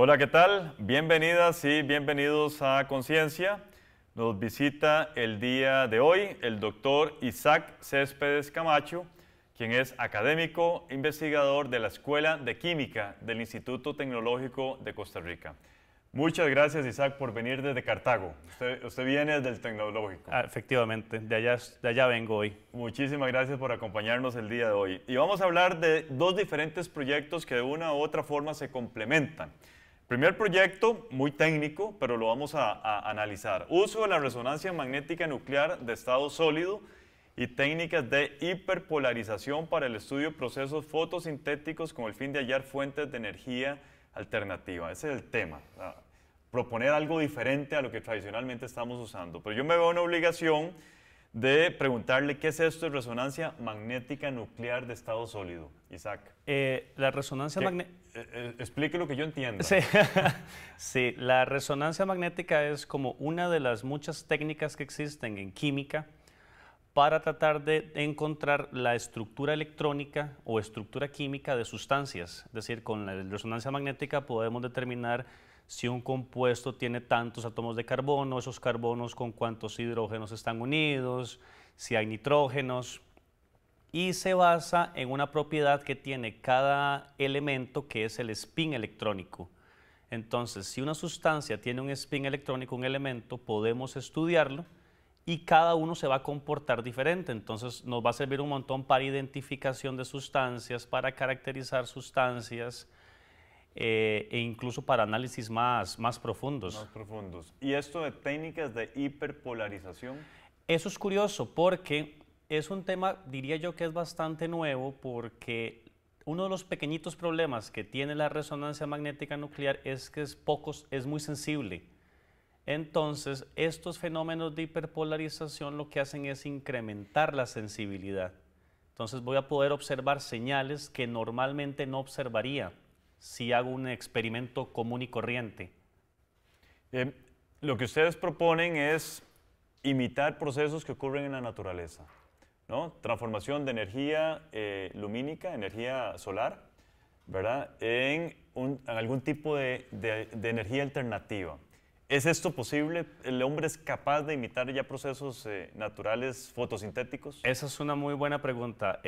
Hola, ¿qué tal? Bienvenidas y bienvenidos a Conciencia. Nos visita el día de hoy el doctor Isaac Céspedes Camacho, quien es académico investigador de la Escuela de Química del Instituto Tecnológico de Costa Rica. Muchas gracias, Isaac, por venir desde Cartago. Usted, usted viene del Tecnológico. Ah, efectivamente, de allá, de allá vengo hoy. Muchísimas gracias por acompañarnos el día de hoy. Y vamos a hablar de dos diferentes proyectos que de una u otra forma se complementan. Primer proyecto, muy técnico, pero lo vamos a, analizar. Uso de la resonancia magnética nuclear de estado sólido y técnicas de hiperpolarización para el estudio de procesos fotosintéticos con el fin de hallar fuentes de energía alternativa. Ese es el tema. proponer algo diferente a lo que tradicionalmente estamos usando. Pero yo me veo una obligación de preguntarle qué es esto de resonancia magnética nuclear de estado sólido, Isaac. Eh, la resonancia magnética... Eh, eh, explique lo que yo entiendo. sí, la resonancia magnética es como una de las muchas técnicas que existen en química para tratar de encontrar la estructura electrónica o estructura química de sustancias. Es decir, con la resonancia magnética podemos determinar si un compuesto tiene tantos átomos de carbono, esos carbonos con cuántos hidrógenos están unidos, si hay nitrógenos. Y se basa en una propiedad que tiene cada elemento que es el spin electrónico. Entonces, si una sustancia tiene un spin electrónico, un elemento, podemos estudiarlo y cada uno se va a comportar diferente. Entonces, nos va a servir un montón para identificación de sustancias, para caracterizar sustancias, eh, e incluso para análisis más, profundos. Más profundos. ¿Y esto de técnicas de hiperpolarización? Eso es curioso porque es un tema, diría yo, que es bastante nuevo porque uno de los pequeñitos problemas que tiene la resonancia magnética nuclear es que es, pocos, es muy sensible. Entonces, estos fenómenos de hiperpolarización lo que hacen es incrementar la sensibilidad. Entonces voy a poder observar señales que normalmente no observaría si hago un experimento común y corriente? Eh, lo que ustedes proponen es imitar procesos que ocurren en la naturaleza, ¿no? Transformación de energía eh, lumínica, energía solar, ¿verdad? En, algún tipo de, energía alternativa. ¿Es esto posible? ¿El hombre es capaz de imitar ya procesos eh, naturales fotosintéticos? Esa es una muy buena pregunta.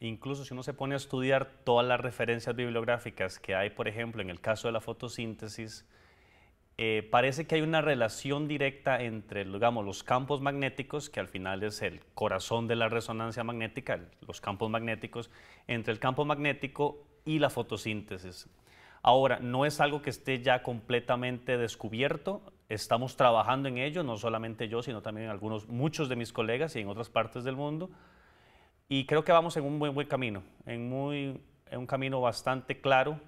Incluso si uno se pone a estudiar todas las referencias bibliográficas que hay, por ejemplo, en el caso de la fotosíntesis, eh, parece que hay una relación directa entre, los campos magnéticos, que al final es el corazón de la resonancia magnética, los campos magnéticos, entre el campo magnético y la fotosíntesis. Ahora, no es algo que esté ya completamente descubierto, estamos trabajando en ello, no solamente yo, sino también algunos, muchos de mis colegas y en otras partes del mundo, y creo que vamos en un muy buen camino, en, muy, en un camino bastante claro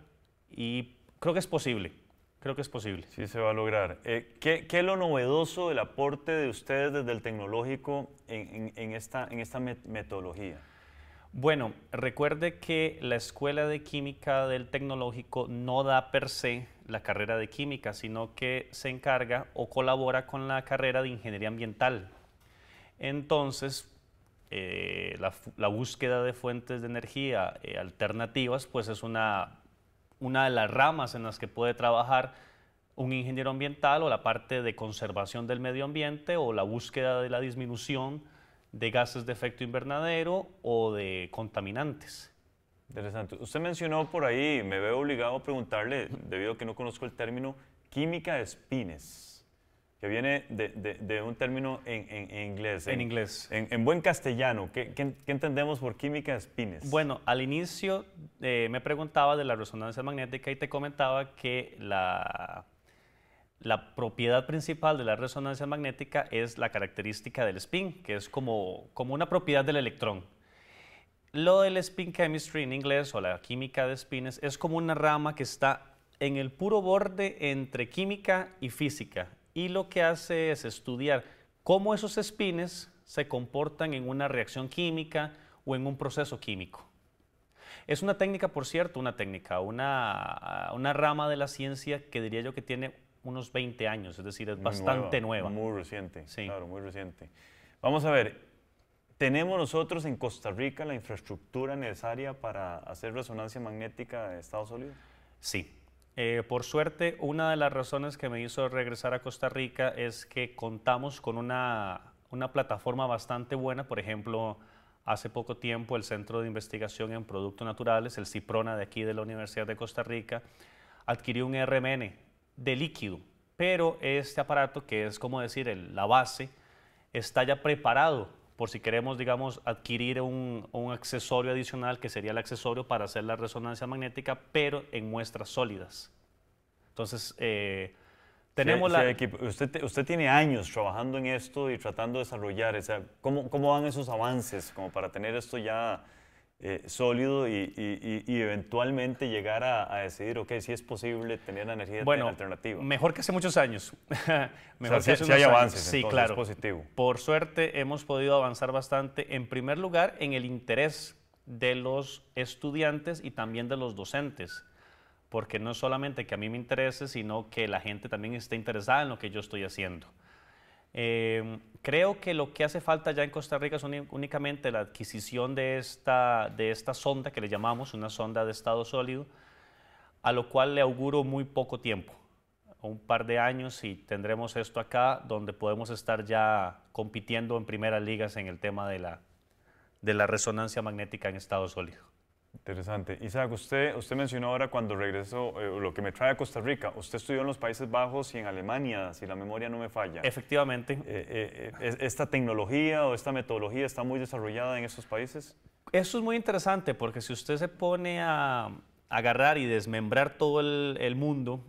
y creo que es posible. Creo que es posible. Sí, se va a lograr. Eh, ¿qué, ¿qué, es lo novedoso del aporte de ustedes desde el tecnológico en, en esta, en esta metodología? Bueno, recuerde que la Escuela de Química del Tecnológico no da per se la carrera de química, sino que se encarga o colabora con la carrera de ingeniería ambiental. Entonces, eh, la, búsqueda de fuentes de energía eh, alternativas, pues es una, una de las ramas en las que puede trabajar un ingeniero ambiental o la parte de conservación del medio ambiente o la búsqueda de la disminución de gases de efecto invernadero o de contaminantes. Interesante. Usted mencionó por ahí, me veo obligado a preguntarle, debido a que no conozco el término, química de espines que viene de, un término en, inglés. En, inglés. En, buen castellano, ¿qué, entendemos por química de espines? Bueno, al inicio eh, me preguntaba de la resonancia magnética y te comentaba que la, propiedad principal de la resonancia magnética es la característica del spin, que es como, como una propiedad del electrón. Lo del spin chemistry en inglés o la química de espines es como una rama que está en el puro borde entre química y física y lo que hace es estudiar cómo esos espines se comportan en una reacción química o en un proceso químico. Es una técnica, por cierto, una técnica, una, rama de la ciencia que diría yo que tiene unos 20 años, es decir, es bastante nueva. Muy reciente, sí. claro, muy reciente. Vamos a ver, ¿tenemos nosotros en Costa Rica la infraestructura necesaria para hacer resonancia magnética de estado sólido? Sí, eh, por suerte, una de las razones que me hizo regresar a Costa Rica es que contamos con una, plataforma bastante buena. Por ejemplo, hace poco tiempo el Centro de Investigación en Productos Naturales, el CIPRONA de aquí de la Universidad de Costa Rica, adquirió un RMN de líquido. Pero este aparato, que es como decir la base, está ya preparado por si queremos, digamos, adquirir un, accesorio adicional, que sería el accesorio para hacer la resonancia magnética, pero en muestras sólidas. Entonces, eh, tenemos la... usted, usted tiene años trabajando en esto y tratando de desarrollar, o ¿cómo, ¿cómo van esos avances como para tener esto ya eh, sólido y, eventualmente llegar a, decidir, ok, si es posible tener energía bueno, alternativa. Mejor que hace muchos años. mejor que hace si hay avances, sí, claro. positivo. Por suerte hemos podido avanzar bastante, en primer lugar, en el interés de los estudiantes y también de los docentes. Porque no solamente que a mí me interese, sino que la gente también esté interesada en lo que yo estoy haciendo. Em, creo que lo que hace falta ya en Costa Rica es únicamente la adquisición de esta, de esta sonda que le llamamos una sonda de estado sólido, a lo cual le auguro muy poco tiempo, un par de años y tendremos esto acá donde podemos estar ya compitiendo en primeras ligas en el tema de la, de la resonancia magnética en estado sólido. Interesante. Isaac, usted, usted mencionó ahora cuando regresó, eh, lo que me trae a Costa Rica. Usted estudió en los Países Bajos y en Alemania, si la memoria no me falla. Efectivamente. Eh, eh, ¿Esta tecnología o esta metodología está muy desarrollada en esos países? Eso es muy interesante porque si usted se pone a agarrar y desmembrar todo el, el mundo,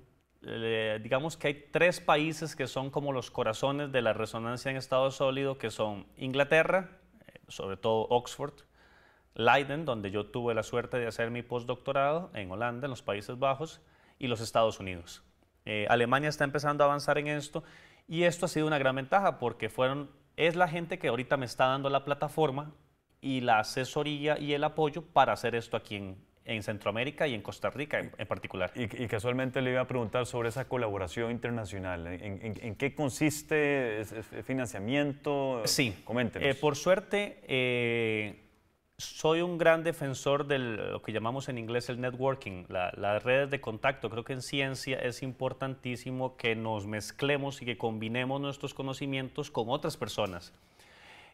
digamos que hay tres países que son como los corazones de la resonancia en estado sólido, que son Inglaterra, sobre todo Oxford, Leiden, donde yo tuve la suerte de hacer mi postdoctorado, en Holanda, en los Países Bajos y los Estados Unidos. Eh, Alemania está empezando a avanzar en esto y esto ha sido una gran ventaja porque fueron, es la gente que ahorita me está dando la plataforma y la asesoría y el apoyo para hacer esto aquí en, Centroamérica y en Costa Rica en, particular. Y, casualmente le iba a preguntar sobre esa colaboración internacional. ¿En, qué consiste? financiamiento? Sí. Coméntenos. Eh, por suerte, eh, soy un gran defensor de lo que llamamos en inglés el networking, las redes de contacto. Creo que en ciencia es importantísimo que nos mezclemos y que combinemos nuestros conocimientos con otras personas.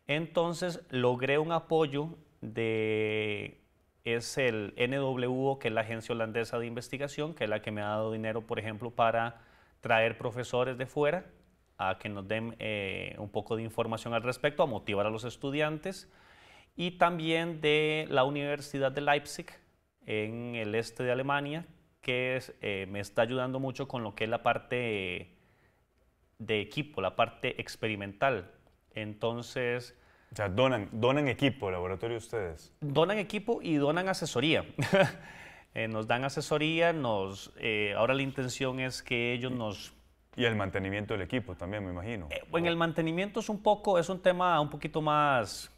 Entonces logré un apoyo de es el NWO, que es la agencia holandesa de investigación, que es la que me ha dado dinero, por ejemplo, para traer profesores de fuera a que nos den eh, un poco de información al respecto, a motivar a los estudiantes y también de la Universidad de Leipzig en el este de Alemania, que es, eh, me está ayudando mucho con lo que es la parte de equipo, la parte experimental. Entonces... O sea, donan, donan equipo, laboratorio ustedes. Donan equipo y donan asesoría. Eh, nos dan asesoría, nos, eh, ahora la intención es que ellos nos... Y el mantenimiento del equipo también, me imagino. Bueno, el mantenimiento es un poco, es un tema un poquito más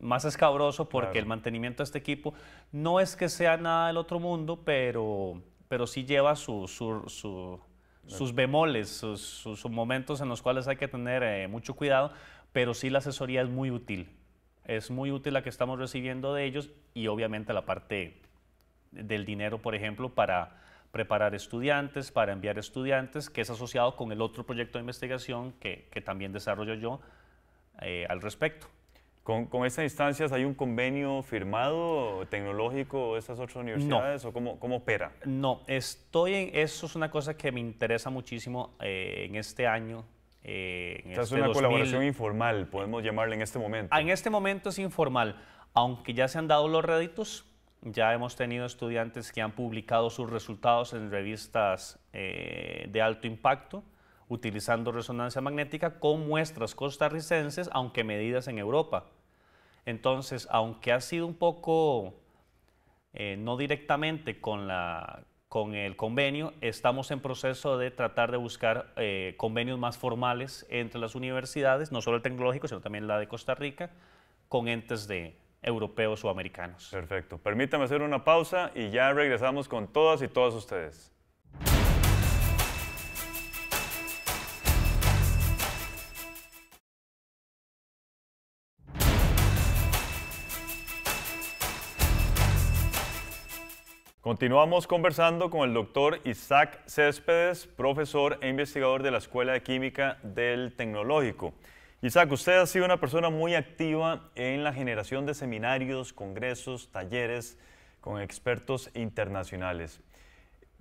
más escabroso porque el mantenimiento de este equipo no es que sea nada del otro mundo, pero, pero sí lleva su, sus bemoles, sus, momentos en los cuales hay que tener eh, mucho cuidado, pero sí la asesoría es muy útil. Es muy útil la que estamos recibiendo de ellos y obviamente la parte del dinero, por ejemplo, para preparar estudiantes, para enviar estudiantes, que es asociado con el otro proyecto de investigación que, que también desarrollo yo eh, al respecto. ¿Con, estas instancias hay un convenio firmado tecnológico de estas otras universidades o cómo, opera? No, estoy en, eso es una cosa que me interesa muchísimo eh, en este año. Eh, es este una colaboración informal, podemos llamarla en este momento. Ah, en este momento es informal, aunque ya se han dado los réditos, ya hemos tenido estudiantes que han publicado sus resultados en revistas eh, de alto impacto utilizando resonancia magnética con muestras costarricenses, aunque medidas en Europa. Entonces, aunque ha sido un poco, eh, no directamente con, la, con el convenio, estamos en proceso de tratar de buscar eh, convenios más formales entre las universidades, no solo el tecnológico, sino también la de Costa Rica, con entes de europeos o americanos. Perfecto. Permítame hacer una pausa y ya regresamos con todas y todos ustedes. Continuamos conversando con el doctor Isaac Céspedes, profesor e investigador de la Escuela de Química del Tecnológico. Isaac, usted ha sido una persona muy activa en la generación de seminarios, congresos, talleres con expertos internacionales.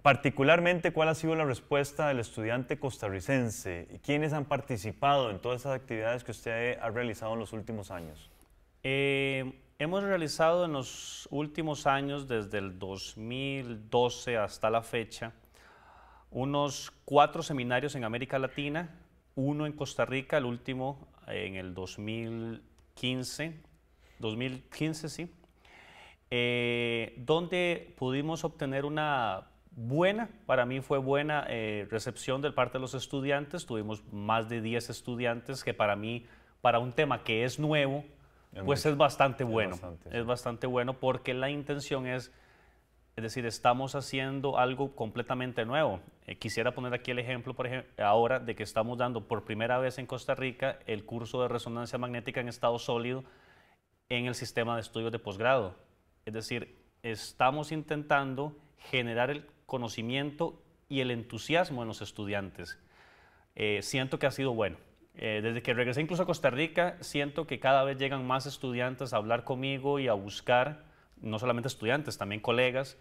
Particularmente, ¿cuál ha sido la respuesta del estudiante costarricense? ¿Quiénes han participado en todas esas actividades que usted ha realizado en los últimos años? Eh, hemos realizado en los últimos años, desde el 2012 hasta la fecha, unos cuatro seminarios en América Latina, uno en Costa Rica, el último en el 2015, 2015 sí, eh, donde pudimos obtener una buena, para mí fue buena eh, recepción del parte de los estudiantes, tuvimos más de 10 estudiantes que para mí, para un tema que es nuevo, pues es bastante bueno. Es bastante, bueno porque la intención es, es decir, estamos haciendo algo completamente nuevo. Eh, quisiera poner aquí el ejemplo, por ejemplo, ahora de que estamos dando por primera vez en Costa Rica el curso de resonancia magnética en estado sólido en el sistema de estudios de posgrado. Es decir, estamos intentando generar el conocimiento y el entusiasmo en los estudiantes. Eh, siento que ha sido bueno. Eh, desde que regresé incluso a Costa Rica, siento que cada vez llegan más estudiantes a hablar conmigo y a buscar, no solamente estudiantes, también colegas,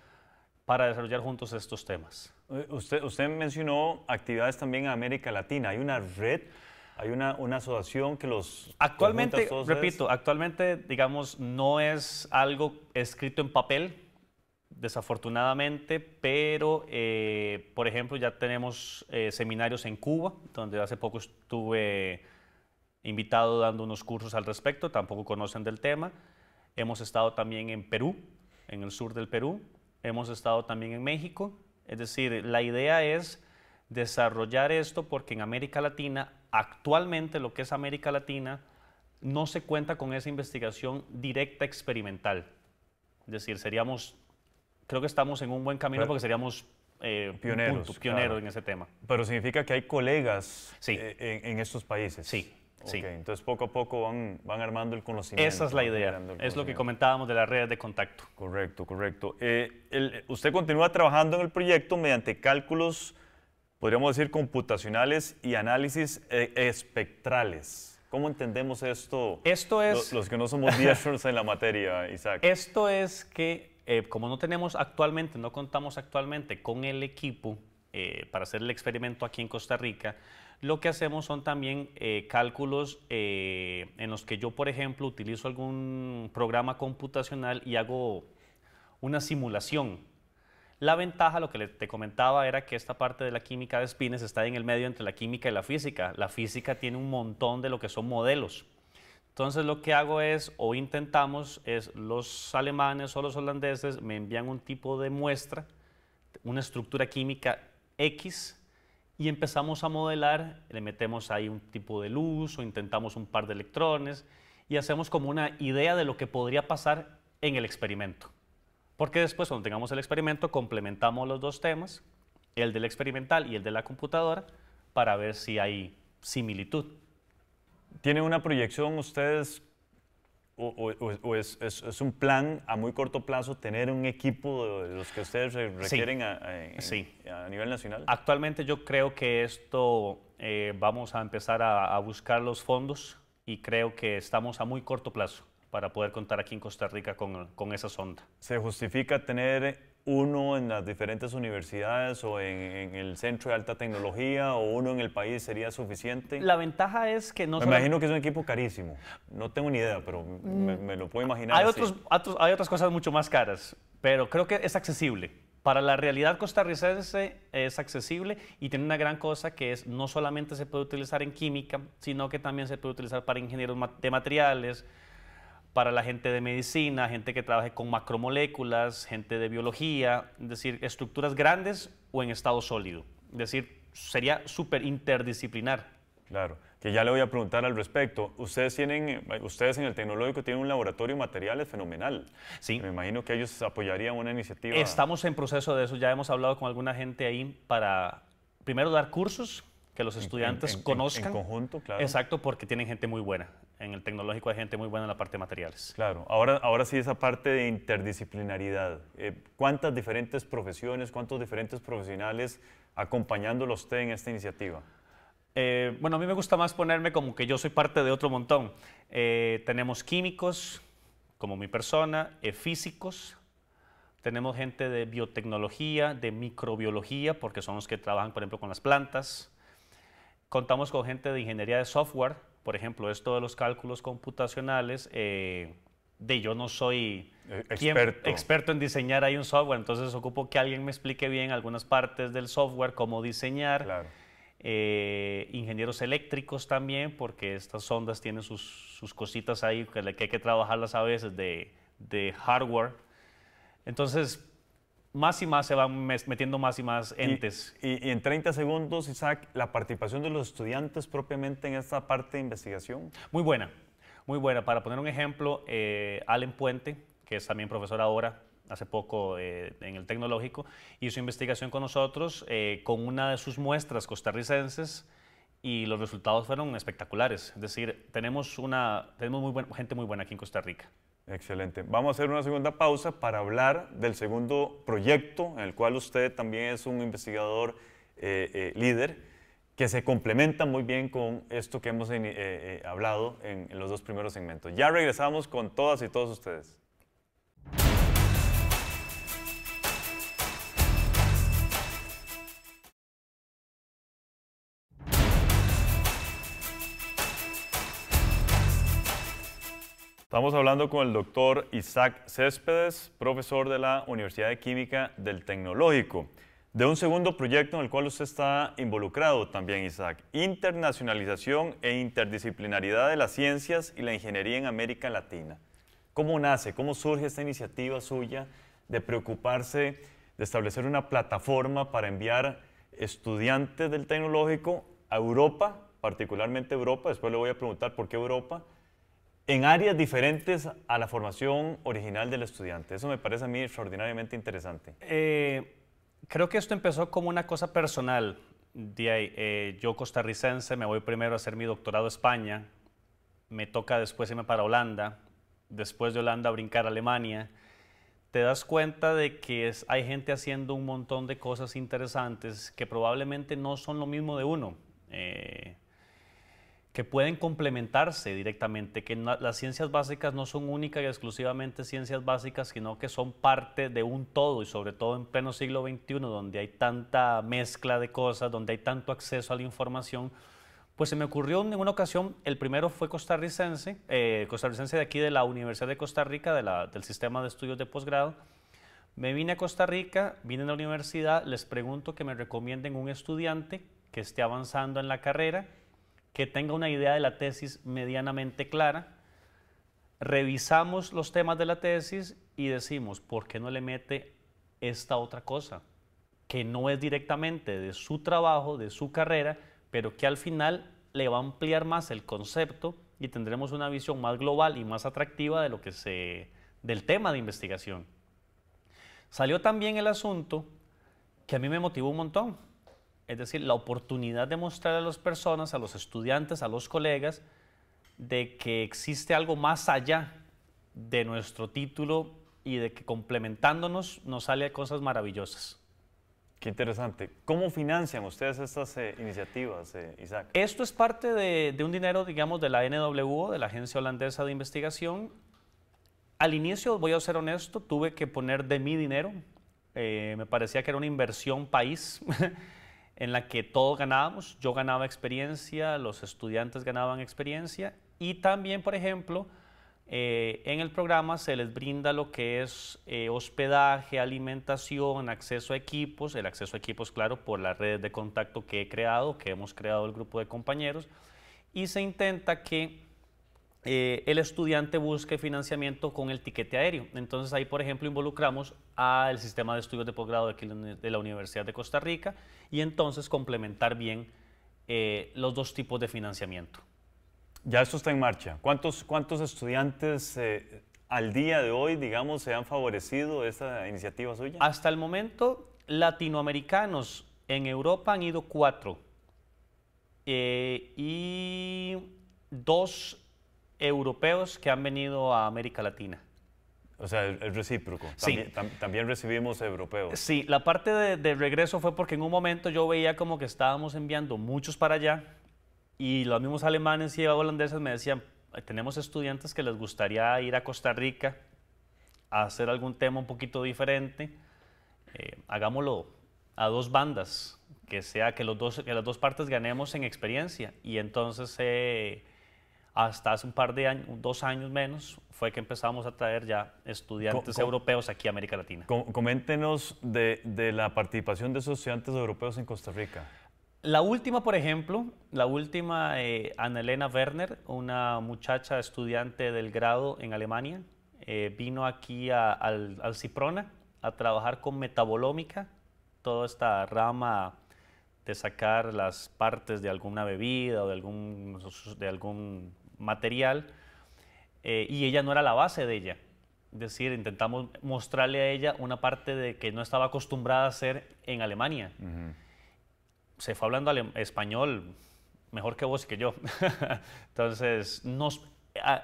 para desarrollar juntos estos temas. Eh, usted, usted mencionó actividades también en América Latina. Hay una red hay una, una, asociación que los... Actualmente, repito, actualmente, digamos, no es algo escrito en papel, desafortunadamente, pero eh, por ejemplo ya tenemos eh, seminarios en Cuba, donde hace poco estuve invitado dando unos cursos al respecto, tampoco conocen del tema. Hemos estado también en Perú, en el sur del Perú, hemos estado también en México, es decir, la idea es desarrollar esto porque en América Latina, actualmente lo que es América Latina, no se cuenta con esa investigación directa experimental. Es decir, seríamos creo que estamos en un buen camino porque seríamos eh, pioneros, en ese tema. Pero significa que hay colegas eh, en, estos países. Sí. sí. Entonces poco a poco van, van armando el conocimiento. Esa es la idea. Es lo que comentábamos de las redes de contacto. Correcto, correcto. Eh, usted continúa trabajando en el proyecto mediante cálculos, podríamos decir, computacionales y análisis espectrales. ¿Cómo entendemos esto? Esto es... Los, que no somos diestros en la materia, Isaac. Esto es que eh, como no tenemos actualmente, no contamos actualmente con el equipo eh, para hacer el experimento aquí en Costa Rica, lo que hacemos son también eh, cálculos en los que yo, por ejemplo, utilizo algún programa computacional y hago una simulación. La ventaja, lo que te comentaba, era que esta parte de la química de espines está en el medio entre la química y la física. La física tiene un montón de lo que son modelos entonces lo que hago es, o intentamos, es los alemanes o los holandeses me envían un tipo de muestra, una estructura química X, y empezamos a modelar, le metemos ahí un tipo de luz o intentamos un par de electrones y hacemos como una idea de lo que podría pasar en el experimento. Porque después cuando tengamos el experimento complementamos los dos temas, el del experimental y el de la computadora, para ver si hay similitud. ¿Tienen una proyección ustedes o, es, es, un plan a muy corto plazo tener un equipo de los que ustedes requieren A, sí. a, nivel nacional? Actualmente yo creo que esto eh, vamos a empezar a, buscar los fondos y creo que estamos a muy corto plazo para poder contar aquí en Costa Rica con, con esa sonda. ¿Se justifica tener uno en las diferentes universidades o en, el centro de alta tecnología o uno en el país sería suficiente? La ventaja es que no... Me imagino que es un equipo carísimo. No tengo ni idea, pero me, lo puedo imaginar. Hay, otros, hay otras cosas mucho más caras, pero creo que es accesible. Para la realidad costarricense es accesible y tiene una gran cosa que es no solamente se puede utilizar en química, sino que también se puede utilizar para ingenieros de materiales, para la gente de medicina, gente que trabaje con macromoléculas, gente de biología, es decir, estructuras grandes o en estado sólido. Es decir, sería súper interdisciplinar. Claro, que ya le voy a preguntar al respecto. Ustedes tienen, ustedes en el tecnológico tienen un laboratorio de materiales fenomenal. Sí. Me imagino que ellos apoyarían una iniciativa. Estamos en proceso de eso, ya hemos hablado con alguna gente ahí para primero dar cursos que los estudiantes conozcan. En, conjunto, claro. Exacto, porque tienen gente muy buena en el tecnológico hay gente muy buena en la parte de materiales. Claro, ahora, ahora sí esa parte de interdisciplinaridad. Eh, ¿Cuántas diferentes profesiones, cuántos diferentes profesionales acompañándolos usted en esta iniciativa? Eh, bueno, a mí me gusta más ponerme como que yo soy parte de otro montón. Eh, tenemos químicos, como mi persona, físicos, tenemos gente de biotecnología, de microbiología, porque son los que trabajan, por ejemplo, con las plantas. Contamos con gente de ingeniería de software, por ejemplo, esto de los cálculos computacionales, eh, de yo no soy e-, experto. en diseñar ahí un software, entonces ocupo que alguien me explique bien algunas partes del software, cómo diseñar. Eh, ingenieros eléctricos también, porque estas ondas tienen sus, cositas ahí que, hay que trabajarlas a veces de, de hardware. Entonces, más y más se van metiendo más y más entes. Y, en 30 segundos, Isaac, la participación de los estudiantes propiamente en esta parte de investigación. Muy buena, muy buena. Para poner un ejemplo, eh, Allen Puente, que es también profesor ahora, hace poco eh, en el tecnológico, hizo investigación con nosotros eh, con una de sus muestras costarricenses y los resultados fueron espectaculares. Es decir, tenemos, una, tenemos muy gente muy buena aquí en Costa Rica. Excelente. Vamos a hacer una segunda pausa para hablar del segundo proyecto en el cual usted también es un investigador eh, eh, líder que se complementa muy bien con esto que hemos eh, hablado en los dos primeros segmentos. Ya regresamos con todas y todos ustedes. Estamos hablando con el doctor Isaac Céspedes, profesor de la Universidad de Química del Tecnológico, de un segundo proyecto en el cual usted está involucrado también, Isaac, internacionalización e interdisciplinaridad de las ciencias y la ingeniería en América Latina. ¿Cómo nace, cómo surge esta iniciativa suya de preocuparse de establecer una plataforma para enviar estudiantes del tecnológico a Europa, particularmente Europa, después le voy a preguntar por qué Europa, en áreas diferentes a la formación original del estudiante. Eso me parece a mí extraordinariamente interesante. Eh, creo que esto empezó como una cosa personal. De eh, yo costarricense, me voy primero a hacer mi doctorado a España, me toca después irme para Holanda, después de Holanda brincar a Alemania. Te das cuenta de que es, hay gente haciendo un montón de cosas interesantes que probablemente no son lo mismo de uno. Eh, que pueden complementarse directamente, que las ciencias básicas no son únicas y exclusivamente ciencias básicas, sino que son parte de un todo y sobre todo en pleno siglo XXI, donde hay tanta mezcla de cosas, donde hay tanto acceso a la información, pues se me ocurrió en una ocasión, el primero fue costarricense, eh, costarricense de aquí de la Universidad de Costa Rica, del sistema de estudios de posgrado. Me vine a Costa Rica, vine a la universidad, les pregunto que me recomienden un estudiante que esté avanzando en la carrera que tenga una idea de la tesis medianamente clara, revisamos los temas de la tesis y decimos, ¿por qué no le mete esta otra cosa? Que no es directamente de su trabajo, de su carrera, pero que al final le va a ampliar más el concepto y tendremos una visión más global y más atractiva de lo que se, del tema de investigación. Salió también el asunto que a mí me motivó un montón es decir, la oportunidad de mostrar a las personas, a los estudiantes, a los colegas, de que existe algo más allá de nuestro título y de que complementándonos nos sale cosas maravillosas. Qué interesante. ¿Cómo financian ustedes estas eh, iniciativas, eh, Isaac? Esto es parte de, un dinero, digamos, de la NWO, de la Agencia Holandesa de Investigación. Al inicio, voy a ser honesto, tuve que poner de mi dinero. Eh, me parecía que era una inversión país. en la que todos ganábamos. Yo ganaba experiencia, los estudiantes ganaban experiencia y también, por ejemplo, eh, en el programa se les brinda lo que es eh, hospedaje, alimentación, acceso a equipos, el acceso a equipos, claro, por las redes de contacto que he creado, que hemos creado el grupo de compañeros, y se intenta que eh, el estudiante busque financiamiento con el tiquete aéreo. Entonces ahí, por ejemplo, involucramos al sistema de estudios de posgrado de, la Universidad de Costa Rica y entonces complementar bien eh, los dos tipos de financiamiento. Ya esto está en marcha. ¿Cuántos, cuántos estudiantes eh, al día de hoy, digamos, se han favorecido esta iniciativa suya? Hasta el momento, latinoamericanos en Europa han ido cuatro y dos europeos que han venido a América Latina. O sea, el recíproco. También, sí. también, recibimos europeos. Sí, la parte de, regreso fue porque en un momento yo veía como que estábamos enviando muchos para allá y los mismos alemanes y holandeses me decían, tenemos estudiantes que les gustaría ir a Costa Rica a hacer algún tema un poquito diferente. Eh, hagámoslo a dos bandas, que sea que, los dos, que las dos partes ganemos en experiencia. Y entonces... Eh, hasta hace un par de años, dos años menos, fue que empezamos a traer ya estudiantes europeos aquí a América Latina. coméntenos de, la participación de esos estudiantes europeos en Costa Rica. La última, por ejemplo, la última, eh, Ana Elena Werner, una muchacha estudiante del grado en Alemania, eh, vino aquí al, Ciprona a trabajar con metabolómica, toda esta rama de sacar las partes de alguna bebida o de algún material, eh, y ella no era la base de ella. Es decir, intentamos mostrarle a ella una parte de que no estaba acostumbrada a hacer en Alemania. Se fue hablando español mejor que vos y que yo. Entonces, nos,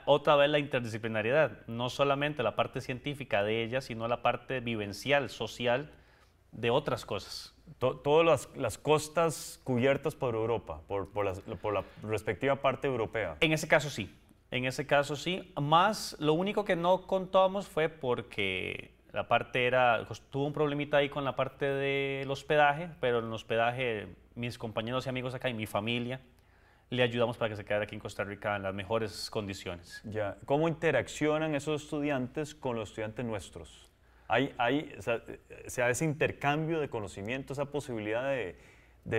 otra vez la interdisciplinariedad, no solamente la parte científica de ella, sino la parte vivencial, social, de otras cosas. todas las, costas cubiertas por Europa, por, la respectiva parte europea. En ese caso sí, en ese caso sí. Más, lo único que no contamos fue porque la parte era, pues, tuvo un problemita ahí con la parte del hospedaje, pero en el hospedaje mis compañeros y amigos acá y mi familia le ayudamos para que se quedara aquí en Costa Rica en las mejores condiciones. Ya, ¿cómo interaccionan esos estudiantes con los estudiantes nuestros? Hay, sea, ese intercambio de conocimiento, esa posibilidad de,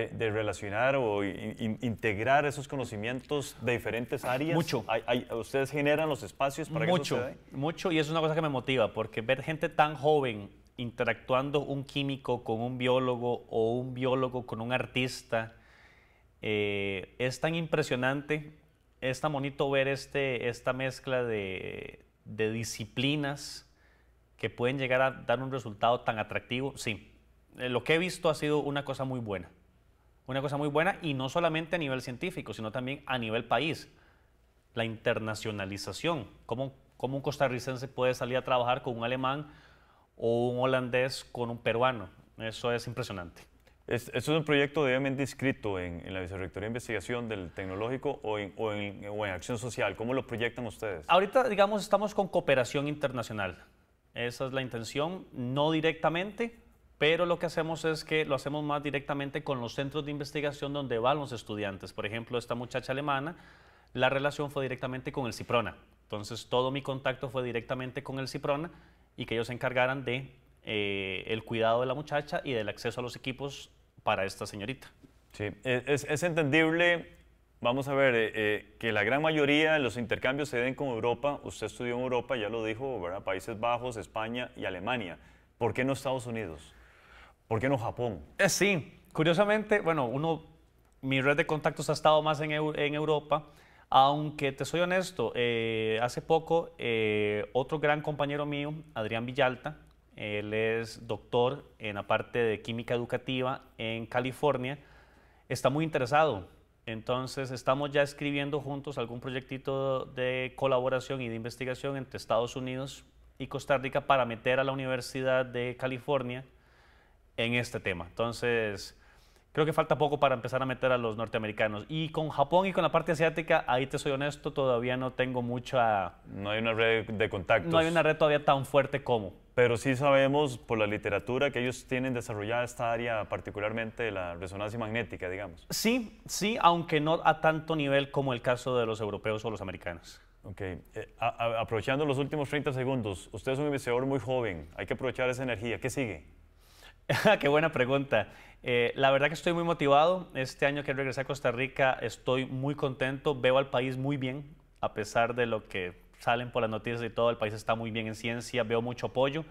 de, relacionar o integrar esos conocimientos de diferentes áreas. Mucho. ¿Ustedes generan los espacios para mucho, que eso Mucho, y es una cosa que me motiva, porque ver gente tan joven interactuando un químico con un biólogo o un biólogo con un artista, eh, es tan impresionante, es tan bonito ver este, esta mezcla de disciplinas que pueden llegar a dar un resultado tan atractivo, sí. Eh, lo que he visto ha sido una cosa muy buena. Una cosa muy buena y no solamente a nivel científico, sino también a nivel país. La internacionalización. ¿Cómo, un costarricense puede salir a trabajar con un alemán o un holandés con un peruano? Eso es impresionante. ¿Eso es un proyecto debidamente inscrito en, la Vicerrectoría de Investigación del Tecnológico o en, o en Acción Social? ¿Cómo lo proyectan ustedes? Ahorita, digamos, estamos con cooperación internacional. Esa es la intención, no directamente, pero lo que hacemos es que lo hacemos más directamente con los centros de investigación donde van los estudiantes. Por ejemplo, esta muchacha alemana, la relación fue directamente con el Ciprona. Entonces, todo mi contacto fue directamente con el Ciprona y que ellos se encargaran de eh, el cuidado de la muchacha y del acceso a los equipos para esta señorita. Sí, e-, es, es entendible Vamos a ver, eh, eh, que la gran mayoría de los intercambios se den con Europa. Usted estudió en Europa, ya lo dijo, ¿verdad? Países Bajos, España y Alemania. ¿Por qué no Estados Unidos? ¿Por qué no Japón? Eh, sí, curiosamente, bueno, uno, mi red de contactos ha estado más en, en Europa. Aunque te soy honesto, hace poco otro gran compañero mío, Adrián Villalta, él es doctor en la parte de química educativa en California, está muy interesado entonces, estamos ya escribiendo juntos algún proyectito de colaboración y de investigación entre Estados Unidos y Costa Rica para meter a la Universidad de California en este tema. Entonces, creo que falta poco para empezar a meter a los norteamericanos. Y con Japón y con la parte asiática, ahí te soy honesto, todavía no tengo mucha... No hay una red de contactos. No hay una red todavía tan fuerte como. Pero sí sabemos por la literatura que ellos tienen desarrollada esta área, particularmente la resonancia magnética, digamos. Sí, sí, aunque no a tanto nivel como el caso de los europeos o los americanos. Ok, eh, aprovechando los últimos 30 segundos, usted es un investigador muy joven, hay que aprovechar esa energía, ¿qué sigue? Ah, qué buena pregunta. Eh, la verdad que estoy muy motivado. Este año que regresé a Costa Rica estoy muy contento. Veo al país muy bien, a pesar de lo que salen por las noticias y todo. El país está muy bien en ciencia, veo mucho apoyo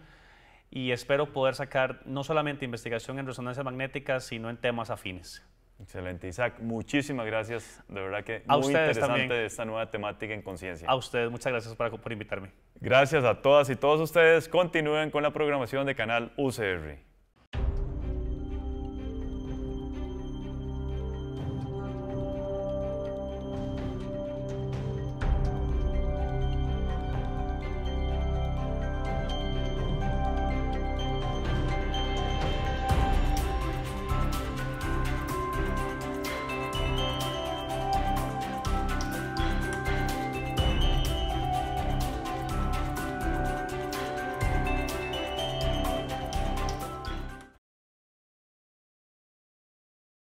y espero poder sacar no solamente investigación en resonancia magnética, sino en temas afines. Excelente, Isaac. Muchísimas gracias. De verdad que muy interesante esta nueva temática en conciencia. A ustedes, muchas gracias por, por invitarme. Gracias a todas y todos ustedes. Continúen con la programación de Canal UCR.